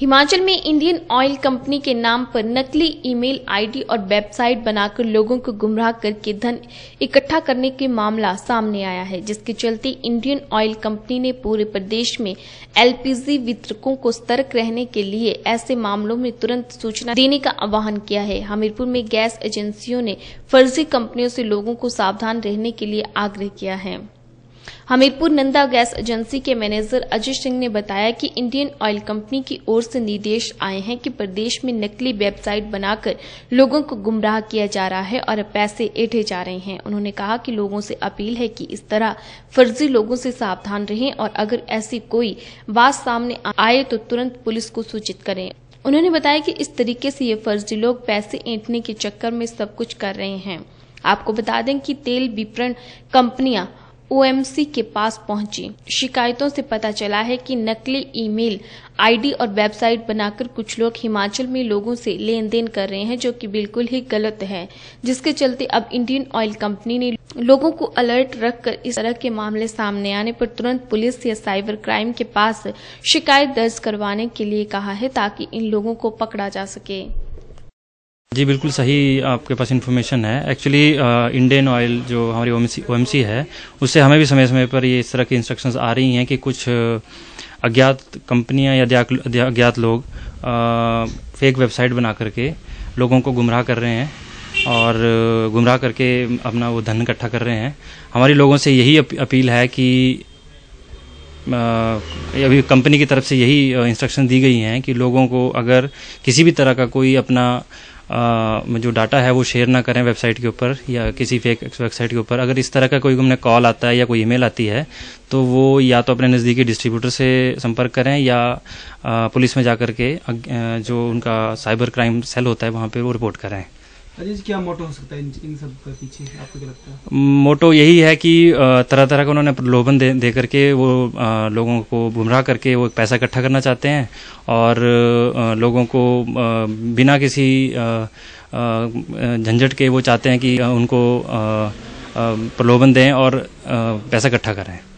हिमाचल में Indian oil company के नाम पर नकली ईमेल आईडी और वेबसाइट बनाकर लोगों को गुमराह करके धन इकट्ठा करने के मामला सामने आया है जिसके चलते इंडियन ऑयल कंपनी ने पूरे प्रदेश में एलपीजी वितरकों को सतर्क रहने के लिए ऐसे मामलों में तुरंत सूचना देने का आह्वान किया है हमीरपुर में गैस एजेंसियों ने फर्जी कंपनियों से लोगों को सावधान रहने के लिए आग्रह किया है हमीरपुर नंदा गैस एजेंसी के मैनेजर अजय सिंह ने बताया कि इंडियन ऑयल कंपनी की ओर से निर्देश आए हैं कि प्रदेश में नकली वेबसाइट बनाकर लोगों को गुमराह किया जा रहा है और पैसे ऐठे जा रहे हैं उन्होंने कहा कि लोगों से अपील है कि इस तरह फर्जी लोगों से सावधान रहें और अगर ऐसी कोई बात सामने आए तो तुरंत पुलिस को सूचित करें उन्होंने बताया कि इस तरीके से ये फर्जी लोग पैसे ऐंठने के चक्कर में सब कुछ कर रहे हैं आपको बता दें कि तेल विपणन कंपनियां ओएमसी के पास पहुंची शिकायतों से पता चला है कि नकली ईमेल आईडी और वेबसाइट बनाकर कुछ लोग हिमाचल में लोगों से लेन देन कर रहे हैं जो कि बिल्कुल ही गलत है जिसके चलते अब इंडियन ऑयल कंपनी ने लोगों को अलर्ट रखकर इस तरह के मामले सामने आने पर तुरंत पुलिस या साइबर क्राइम के पास शिकायत दर्ज करवाने के लिए कहा है ताकि इन लोगों को पकड़ा जा सके जी बिल्कुल सही आपके पास इन्फॉर्मेशन है एक्चुअली इंडियन ऑयल जो हमारी ओ एम है उससे हमें भी समय समय पर ये इस तरह की इंस्ट्रक्शंस आ रही हैं कि कुछ अज्ञात कंपनियां या अज्ञात लोग आ, फेक वेबसाइट बना करके लोगों को गुमराह कर रहे हैं और गुमराह करके अपना वो धन इकट्ठा कर रहे हैं हमारे लोगों से यही अपील है कि अभी कंपनी की तरफ से यही इंस्ट्रक्शन दी गई हैं कि लोगों को अगर किसी भी तरह का कोई अपना जो डाटा है वो शेयर ना करें वेबसाइट के ऊपर या किसी फेक वेबसाइट के ऊपर अगर इस तरह का कोई हमने कॉल आता है या कोई ईमेल आती है तो वो या तो अपने नज़दीकी डिस्ट्रीब्यूटर से संपर्क करें या पुलिस में जा कर के जो उनका साइबर क्राइम सेल होता है वहाँ पर वो रिपोर्ट करें क्या मोटो हो सकता है मोटो यही है कि तरह तरह का उन्होंने प्रलोभन दे, दे करके वो लोगों को गुमराह करके वो पैसा इकट्ठा करना चाहते हैं और लोगों को बिना किसी झंझट के वो चाहते हैं कि उनको प्रलोभन दें और पैसा इकट्ठा करें